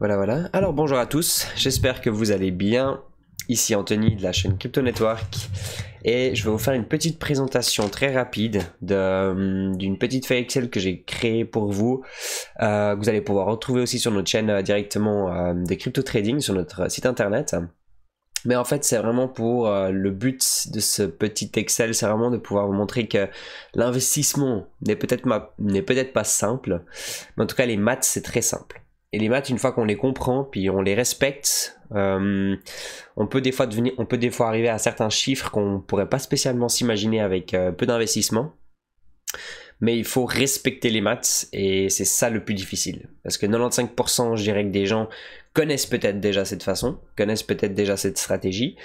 Voilà, voilà. Alors bonjour à tous, j'espère que vous allez bien. Ici Anthony de la chaîne Crypto Network et je vais vous faire une petite présentation très rapide hum, d'une petite feuille Excel que j'ai créée pour vous, euh, vous allez pouvoir retrouver aussi sur notre chaîne euh, directement euh, des crypto trading sur notre site internet. Mais en fait, c'est vraiment pour le but de ce petit Excel, c'est vraiment de pouvoir vous montrer que l'investissement n'est peut-être peut pas simple, mais en tout cas, les maths, c'est très simple et les maths, une fois qu'on les comprend, puis on les respecte, euh, on, peut des fois devenir, on peut des fois arriver à certains chiffres qu'on ne pourrait pas spécialement s'imaginer avec euh, peu d'investissement. Mais il faut respecter les maths et c'est ça le plus difficile. Parce que 95%, je dirais que des gens connaissent peut-être déjà cette façon, connaissent peut-être déjà cette stratégie,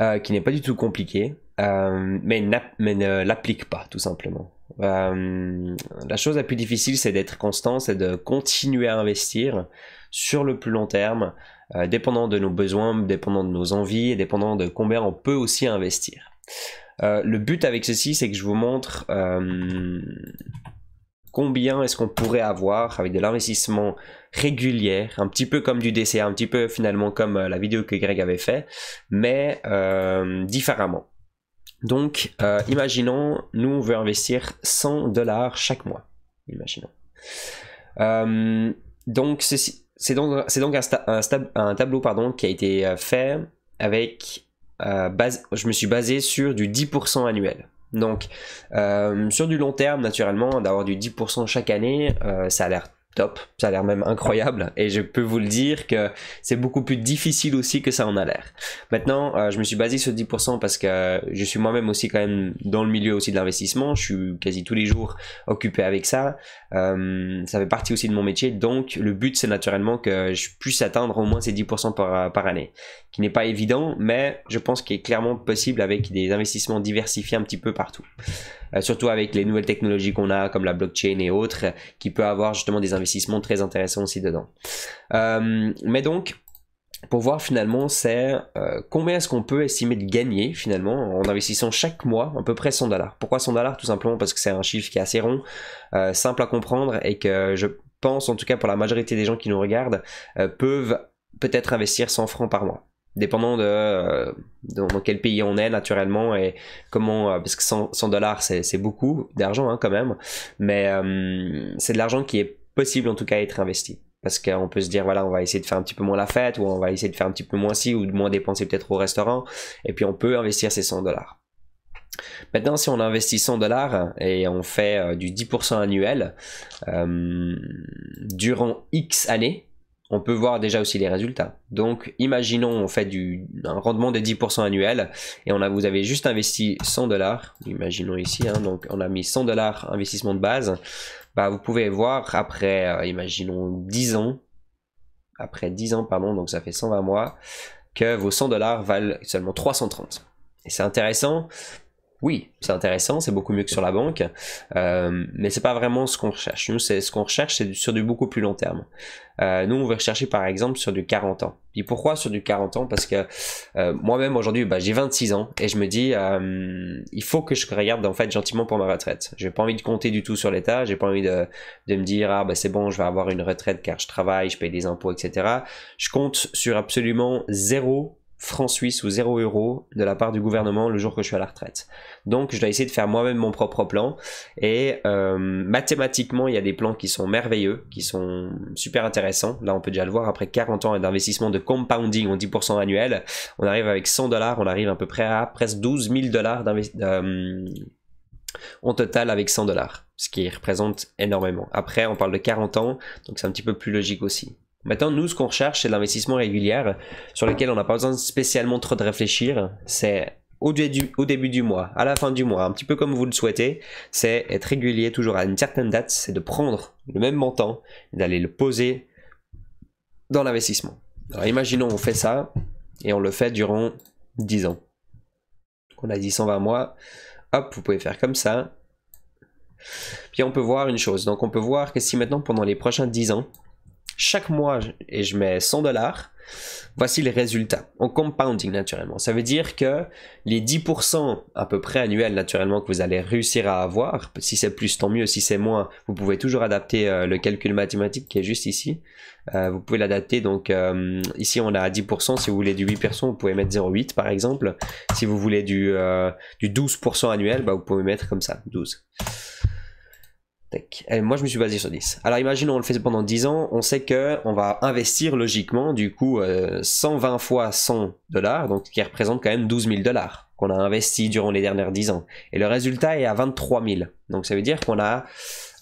euh, qui n'est pas du tout compliquée, mais, mais ne l'appliquent pas tout simplement. Euh, la chose la plus difficile, c'est d'être constant, c'est de continuer à investir sur le plus long terme, euh, dépendant de nos besoins, dépendant de nos envies et dépendant de combien on peut aussi investir. Euh, le but avec ceci, c'est que je vous montre combien est-ce qu'on pourrait avoir avec de l'investissement régulier, un petit peu comme du DCA, un petit peu finalement comme la vidéo que Greg avait fait, mais différemment. Donc, euh, imaginons, nous, on veut investir 100 dollars chaque mois. Imaginons. Euh, donc, c'est donc, un, un, tableau pardon, qui a été euh, fait avec... base, je me suis basé sur du 10% annuel. Donc, sur du long terme, naturellement, d'avoir du 10% chaque année, ça a l'air top, ça a l'air même incroyable et je peux vous le dire que c'est beaucoup plus difficile aussi que ça en a l'air. Maintenant, euh, je me suis basé sur 10% parce que je suis moi-même aussi quand même dans le milieu aussi de l'investissement, je suis quasi tous les jours occupé avec ça, euh, ça fait partie aussi de mon métier, donc le but c'est naturellement que je puisse atteindre au moins ces 10% par, par année, qui n'est pas évident, mais je pense qu'il est clairement possible avec des investissements diversifiés un petit peu partout. Euh, surtout avec les nouvelles technologies qu'on a comme la blockchain et autres, euh, qui peut avoir justement des investissements très intéressants aussi dedans. Euh, mais donc, pour voir finalement c'est combien est-ce qu'on peut estimer de gagner finalement en investissant chaque mois à peu près 100 dollars. Pourquoi 100 dollars Tout simplement parce que c'est un chiffre qui est assez rond, simple à comprendre et que je pense en tout cas pour la majorité des gens qui nous regardent peuvent peut-être investir 100 francs par mois dépendant de euh, dans, quel pays on est naturellement et comment euh, parce que 100, dollars c'est beaucoup d'argent hein, quand même mais euh, c'est de l'argent qui est possible en tout cas à être investi parce qu'on peut se dire voilà on va essayer de faire un petit peu moins la fête ou on va essayer de faire un petit peu moins ci ou de moins dépenser peut-être au restaurant et puis on peut investir ces 100 dollars Maintenant, si on investit 100 dollars et on fait du 10% annuel durant X années, on peut voir déjà aussi les résultats. Donc imaginons on fait du, un rendement de 10% annuel et on a, vous avez juste investi 100 dollars, imaginons ici, hein. donc on a mis 100 dollars investissement de base, bah, vous pouvez voir après, euh, imaginons 10 ans, après 10 ans, pardon, donc ça fait 120 mois, que vos 100 dollars valent seulement 330. Et c'est intéressant oui, c'est intéressant, c'est beaucoup mieux que sur la banque, euh, mais c'est pas vraiment ce qu'on recherche. Nous, c'est ce qu'on recherche, c'est sur du beaucoup plus long terme. Euh, nous, on veut rechercher par exemple sur du 40 ans. Et pourquoi sur du 40 ans Parce que euh, moi-même aujourd'hui, bah, j'ai 26 ans et je me dis, euh, il faut que je regarde en fait gentiment pour ma retraite. J'ai pas envie de compter du tout sur l'État. J'ai pas envie de, de, me dire, ah bah c'est bon, je vais avoir une retraite car je travaille, je paye des impôts, etc. Je compte sur absolument zéro francs suisses ou 0 euros de la part du gouvernement le jour que je suis à la retraite. Donc je dois essayer de faire moi-même mon propre plan. Et euh, mathématiquement, il y a des plans qui sont merveilleux, qui sont super intéressants. Là, on peut déjà le voir, après 40 ans d'investissement de compounding en 10% annuel, on arrive avec 100 dollars, on arrive à peu près à presque 12 000 dollars euh, en total avec 100 dollars, ce qui représente énormément. Après, on parle de 40 ans, donc c'est un petit peu plus logique aussi. Maintenant, nous, ce qu'on recherche, c'est l'investissement régulier euh, sur lequel on n'a pas besoin spécialement trop de réfléchir. C'est au, début, du mois, à la fin du mois, un petit peu comme vous le souhaitez. C'est être régulier toujours à une certaine date, c'est de prendre le même montant et d'aller le poser dans l'investissement. Alors imaginons, on fait ça et on le fait durant 10 ans. On a dit 120 mois. Hop, vous pouvez faire comme ça. Puis on peut voir une chose. Donc on peut voir que si maintenant, pendant les prochains 10 ans, chaque mois et je mets 100 dollars, voici les résultats en compounding naturellement. Ça veut dire que les 10% à peu près annuels naturellement que vous allez réussir à avoir, si c'est plus tant mieux, si c'est moins, vous pouvez toujours adapter euh, le calcul mathématique qui est juste ici. Euh, vous pouvez l'adapter donc euh, ici on a 10%, si vous voulez du 8%, vous pouvez mettre 0,8 par exemple. Si vous voulez du, euh, du 12% annuel, bah, vous pouvez mettre comme ça, 12. Eh, moi, je me suis basé sur 10. Alors, imaginons, on le fait pendant 10 ans. On sait que on va investir logiquement, du coup, 120 euh, fois 100 dollars, donc qui représente quand même 12 000 dollars qu'on a investi durant les dernières 10 ans. Et le résultat est à 23 000. Donc, ça veut dire qu'on a,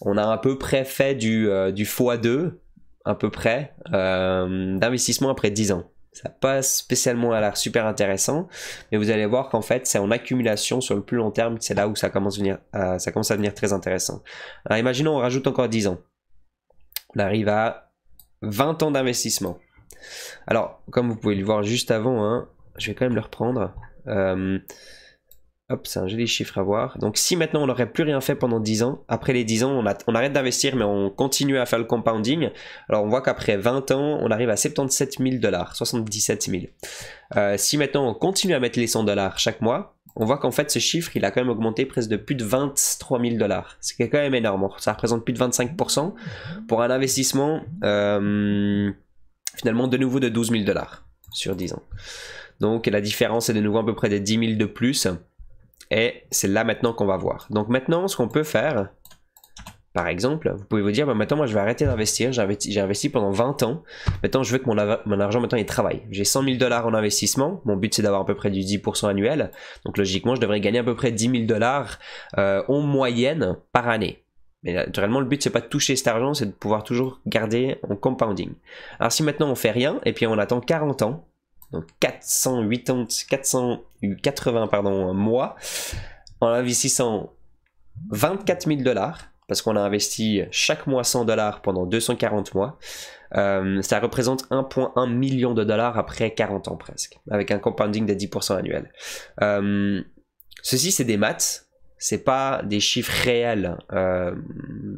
on a à peu près fait du, euh, fois du x2, à peu près, euh, d'investissement après 10 ans ça passe spécialement à l'air super intéressant, mais vous allez voir qu'en fait c'est en accumulation sur le plus long terme, c'est là où ça commence, à euh, ça commence à devenir très intéressant. Alors imaginons on rajoute encore 10 ans, on arrive à 20 ans d'investissement. Alors comme vous pouvez le voir juste avant, hein, je vais quand même le reprendre. Euh, Hop, c'est un joli chiffre à voir. Donc si maintenant on n'aurait plus rien fait pendant 10 ans, après les 10 ans, on, arrête d'investir, mais on continue à faire le compounding. Alors on voit qu'après 20 ans, on arrive à 77 000 dollars, 77 000. Euh, si maintenant on continue à mettre les 100 dollars chaque mois, on voit qu'en fait ce chiffre, il a quand même augmenté presque de plus de 23 000 dollars. Ce qui est quand même énorme. Ça représente plus de 25% pour un investissement euh, finalement de nouveau de 12 000 dollars sur 10 ans. Donc la différence est de nouveau à peu près de 10 000 de plus. Et c'est là maintenant qu'on va voir. Donc maintenant, ce qu'on peut faire, par exemple, vous pouvez vous dire, bah, maintenant moi je vais arrêter d'investir, j'ai investi, pendant 20 ans, maintenant je veux que mon, argent maintenant il travaille. J'ai 100 000 dollars en investissement, mon but c'est d'avoir à peu près du 10% annuel, donc logiquement je devrais gagner à peu près 10 000 dollars euh, en moyenne par année. Mais naturellement, le but, c'est pas de toucher cet argent, c'est de pouvoir toujours garder en compounding. Alors si maintenant on fait rien, et puis on attend 40 ans, donc 480, 480 pardon, mois. en investissant 24 000 dollars parce qu'on a investi chaque mois 100 dollars pendant 240 mois. Euh, ça représente 1,1 million de dollars après 40 ans presque, avec un compounding de 10% annuel. Euh, ceci, c'est des maths, c'est pas des chiffres réels euh,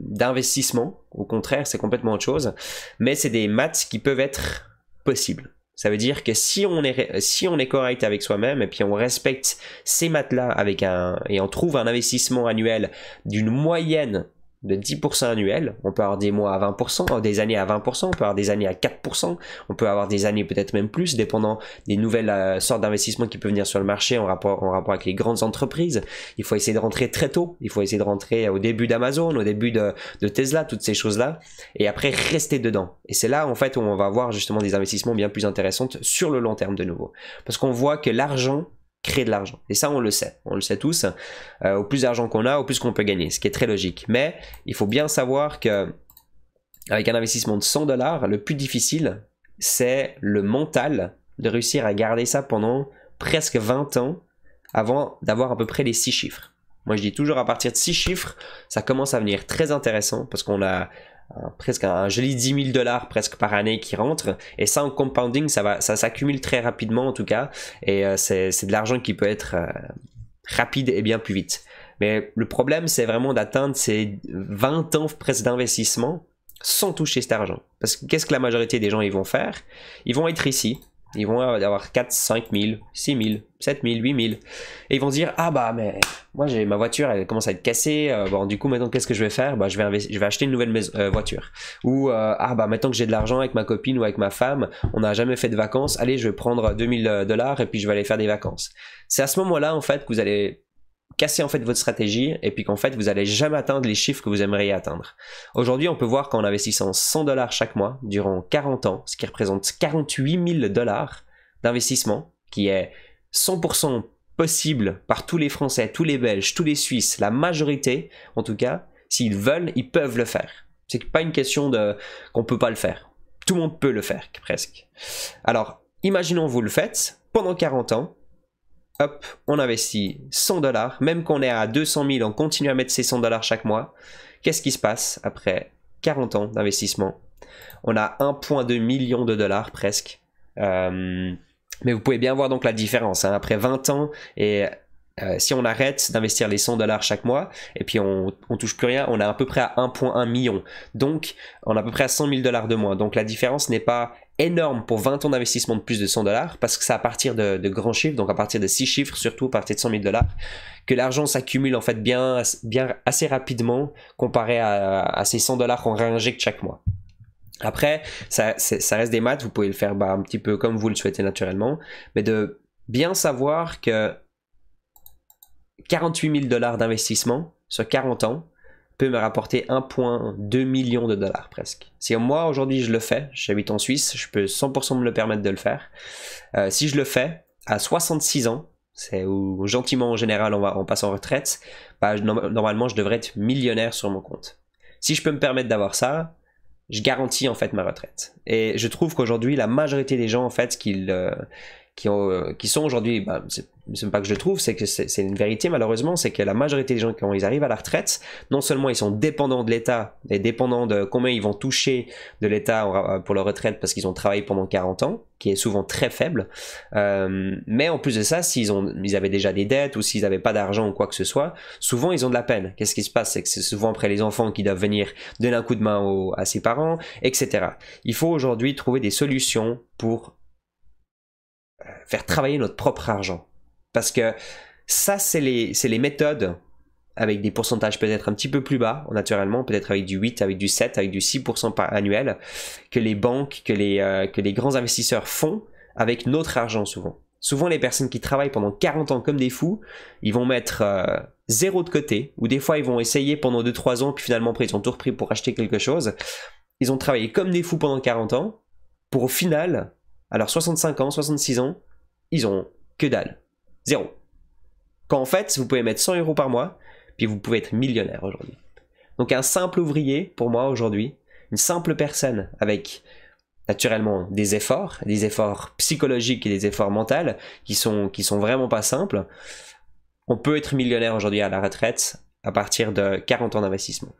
d'investissement, au contraire, c'est complètement autre chose, mais c'est des maths qui peuvent être possibles. Ça veut dire que si on est, si on est correct avec soi-même et puis on respecte ces matelas avec un, et on trouve un investissement annuel d'une moyenne de 10% annuel. On peut avoir des mois à 20%, euh, des années à 20%, on peut avoir des années à 4%, on peut avoir des années peut-être même plus, dépendant des nouvelles euh, sortes d'investissements qui peuvent venir sur le marché en rapport, en rapport avec les grandes entreprises. Il faut essayer de rentrer très tôt, il faut essayer de rentrer au début d'Amazon, au début de, Tesla, toutes ces choses-là, et après rester dedans. Et c'est là en fait où on va avoir justement des investissements bien plus intéressants sur le long terme de nouveau. Parce qu'on voit que l'argent créer de l'argent. Et ça, on le sait. On le sait tous. Euh, au plus d'argent qu'on a, au plus qu'on peut gagner, ce qui est très logique. Mais il faut bien savoir que avec un investissement de 100 dollars, le plus difficile, c'est le mental de réussir à garder ça pendant presque 20 ans avant d'avoir à peu près les 6 chiffres. Moi, je dis toujours à partir de 6 chiffres, ça commence à venir très intéressant parce qu'on a euh, presque un joli 10 000 dollars presque par année qui rentre. Et ça, en compounding, ça, va, ça s'accumule très rapidement en tout cas. Et euh, c'est, de l'argent qui peut être euh, rapide et bien plus vite. Mais le problème, c'est vraiment d'atteindre ces 20 ans presque d'investissement sans toucher cet argent. Parce que qu'est-ce que la majorité des gens ils vont faire Ils vont être ici, ils vont avoir 4, 5 000, 6 000, 7 000, 8 000. Et ils vont se dire, ah bah, mais moi, j'ai ma voiture, elle commence à être cassée. Euh, bon, du coup, maintenant, qu'est-ce que je vais faire Bah, je vais, je vais acheter une nouvelle euh, voiture. Ou, euh, ah bah, maintenant que j'ai de l'argent avec ma copine ou avec ma femme, on n'a jamais fait de vacances. Allez, je vais prendre 2000 dollars et puis je vais aller faire des vacances. C'est à ce moment-là, en fait, que vous allez casser en fait votre stratégie et puis qu'en fait vous allez jamais atteindre les chiffres que vous aimeriez atteindre. Aujourd'hui, on peut voir qu'en investissant 100 dollars chaque mois durant 40 ans, ce qui représente 48 000 dollars d'investissement, qui est 100% possible par tous les Français, tous les Belges, tous les Suisses, la majorité en tout cas, s'ils veulent, ils peuvent le faire. C'est pas une question de qu'on peut pas le faire. Tout le monde peut le faire presque. Alors, imaginons vous le faites pendant 40 ans hop, on investit 100 dollars, même qu'on est à 200 000, on continue à mettre ces 100 dollars chaque mois. Qu'est-ce qui se passe après 40 ans d'investissement On a 1,2 million de dollars presque. Euh, mais vous pouvez bien voir donc la différence. Hein. Après 20 ans et euh, si on arrête d'investir les 100 dollars chaque mois, et puis on, on touche plus rien, on est à peu près à 1.1 million. Donc, on est à peu près à 100 000 dollars de moins. Donc, la différence n'est pas énorme pour 20 ans d'investissement de plus de 100 dollars, parce que c'est à partir de, de, grands chiffres, donc à partir de 6 chiffres, surtout à partir de 100 000 dollars, que l'argent s'accumule en fait bien, bien assez rapidement comparé à, à ces 100 dollars qu'on réinjecte chaque mois. Après, ça, ça, reste des maths, vous pouvez le faire bah, un petit peu comme vous le souhaitez naturellement, mais de bien savoir que 48 000 dollars d'investissement sur 40 ans peut me rapporter 1,2 million de dollars presque. Si moi aujourd'hui je le fais, j'habite en Suisse, je peux 100% me le permettre de le faire. Euh, si je le fais à 66 ans, c'est où gentiment en général on, va, passe en retraite, bah, normalement je devrais être millionnaire sur mon compte. Si je peux me permettre d'avoir ça, je garantis en fait ma retraite. Et je trouve qu'aujourd'hui la majorité des gens en fait qui, euh, qui, ont, euh, qui sont aujourd'hui, bah, c'est c'est pas que je trouve, c'est que c'est une vérité malheureusement, c'est que la majorité des gens quand ils arrivent à la retraite, non seulement ils sont dépendants de l'État et dépendants de combien ils vont toucher de l'État euh, pour leur retraite parce qu'ils ont travaillé pendant 40 ans, qui est souvent très faible, euh, mais en plus de ça, s'ils ils avaient déjà des dettes ou s'ils n'avaient pas d'argent ou quoi que ce soit, souvent ils ont de la peine. Qu'est-ce qui se passe C'est que c'est souvent après les enfants qui doivent venir donner un coup de main à ses parents, etc. Il faut aujourd'hui trouver des solutions pour euh, faire travailler notre propre argent parce que ça, c'est les, méthodes avec des pourcentages peut-être un petit peu plus bas, naturellement, peut-être avec du 8, avec du 7, avec du 6% par annuel, que les banques, euh, que les, grands investisseurs font avec notre argent souvent. Souvent, les personnes qui travaillent pendant 40 ans comme des fous, ils vont mettre euh, zéro de côté, ou des fois, ils vont essayer pendant 2-3 ans, puis finalement, après, ils ont tout repris pour acheter quelque chose. Ils ont travaillé comme des fous pendant 40 ans, pour au final, alors 65 ans, 66 ans, ils ont que dalle. Zéro. en fait, vous pouvez mettre 100 euros par mois, puis vous pouvez être millionnaire aujourd'hui. Donc un simple ouvrier, pour moi aujourd'hui, une simple personne avec naturellement des efforts, des efforts psychologiques et des efforts mentaux qui sont, qui sont vraiment pas simples, on peut être millionnaire aujourd'hui à la retraite à partir de 40 ans d'investissement.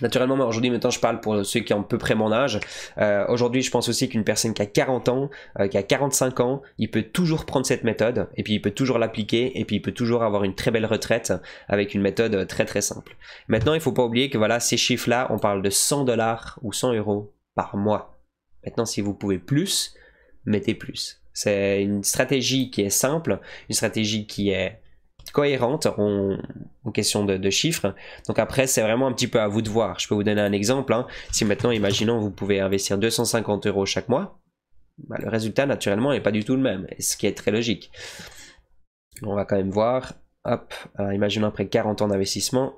Naturellement, aujourd'hui, maintenant je parle pour ceux qui ont à peu près mon âge. Euh, aujourd'hui, je pense aussi qu'une personne qui a 40 ans, euh, qui a 45 ans, il peut toujours prendre cette méthode, et puis il peut toujours l'appliquer, et puis il peut toujours avoir une très belle retraite avec une méthode très très simple. Maintenant, il faut pas oublier que voilà, ces chiffres-là, on parle de 100 dollars ou 100 euros par mois. Maintenant, si vous pouvez plus, mettez plus. C'est une stratégie qui est simple, une stratégie qui est cohérente en, question de, chiffres. Donc après, c'est vraiment un petit peu à vous de voir. Je peux vous donner un exemple. Hein. Si maintenant, imaginons, vous pouvez investir 250 euros chaque mois, bah, le résultat, naturellement, n'est pas du tout le même, ce qui est très logique. On va quand même voir. Hop, imaginons après 40 ans d'investissement,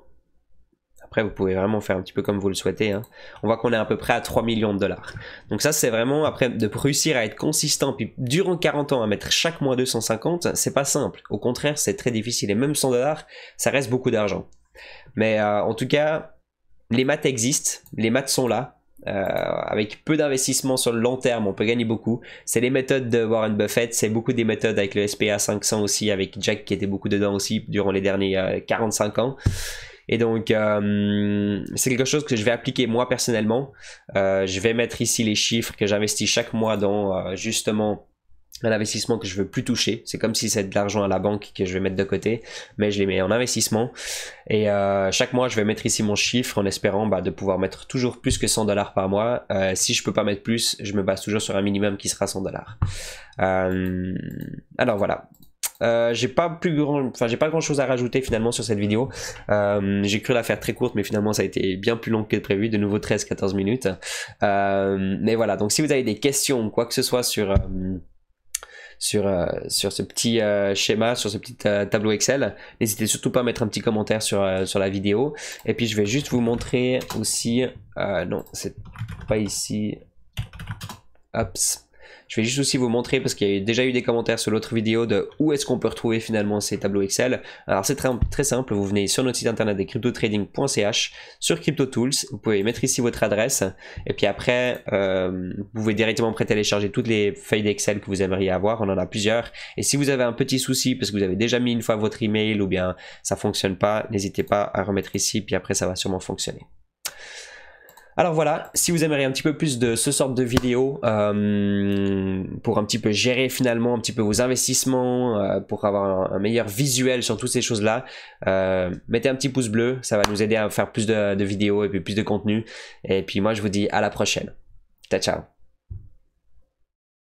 après, vous pouvez vraiment faire un petit peu comme vous le souhaitez. Hein. On voit qu'on est à peu près à 3 millions de dollars. Donc ça, c'est vraiment, après, de réussir à être consistant, puis durant 40 ans, à mettre chaque mois 250, c'est pas simple. Au contraire, c'est très difficile. Et même 100 dollars, ça reste beaucoup d'argent. Mais euh, en tout cas, les maths existent, les maths sont là. Euh, avec peu d'investissement sur le long terme, on peut gagner beaucoup. C'est les méthodes de Warren Buffett, c'est beaucoup des méthodes avec le SPA 500 aussi, avec Jack qui était beaucoup dedans aussi durant les derniers 45 euh, ans. Et donc, euh, c'est quelque chose que je vais appliquer moi personnellement. Euh, je vais mettre ici les chiffres que j'investis chaque mois dans euh, justement un investissement que je veux plus toucher. C'est comme si c'était de l'argent à la banque que je vais mettre de côté, mais je les mets en investissement. Et chaque mois, je vais mettre ici mon chiffre en espérant bah, de pouvoir mettre toujours plus que 100 dollars par mois. si je peux pas mettre plus, je me base toujours sur un minimum qui sera 100 dollars. alors voilà, euh, j'ai pas plus grand, enfin j'ai pas grand chose à rajouter finalement sur cette vidéo. Euh, j'ai cru la faire très courte, mais finalement ça a été bien plus long que prévu, de nouveau 13-14 minutes. Euh, mais voilà, donc si vous avez des questions ou quoi que ce soit sur sur, sur ce petit schéma, sur ce petit tableau Excel. N'hésitez surtout pas à mettre un petit commentaire sur, sur la vidéo. Et puis je vais juste vous montrer aussi... non, c'est pas ici. Hops. Je vais juste aussi vous montrer, parce qu'il y a déjà eu des commentaires sur l'autre vidéo de où est-ce qu'on peut retrouver finalement ces tableaux Excel. Alors c'est très, très simple, vous venez sur notre site internet des cryptotrading.ch, sur CryptoTools, vous pouvez mettre ici votre adresse, et puis après, euh, vous pouvez directement pré-télécharger toutes les feuilles d'Excel que vous aimeriez avoir, on en a plusieurs. Et si vous avez un petit souci, parce que vous avez déjà mis une fois votre email, ou bien ça fonctionne pas, n'hésitez pas à remettre ici, puis après ça va sûrement fonctionner. Alors voilà, si vous aimeriez un petit peu plus de ce sorte de vidéos euh, pour un petit peu gérer finalement un petit peu vos investissements, euh, pour avoir un, meilleur visuel sur toutes ces choses-là, euh, mettez un petit pouce bleu, ça va nous aider à faire plus de, vidéos et puis plus de contenu. Et puis moi je vous dis à la prochaine. Ciao ciao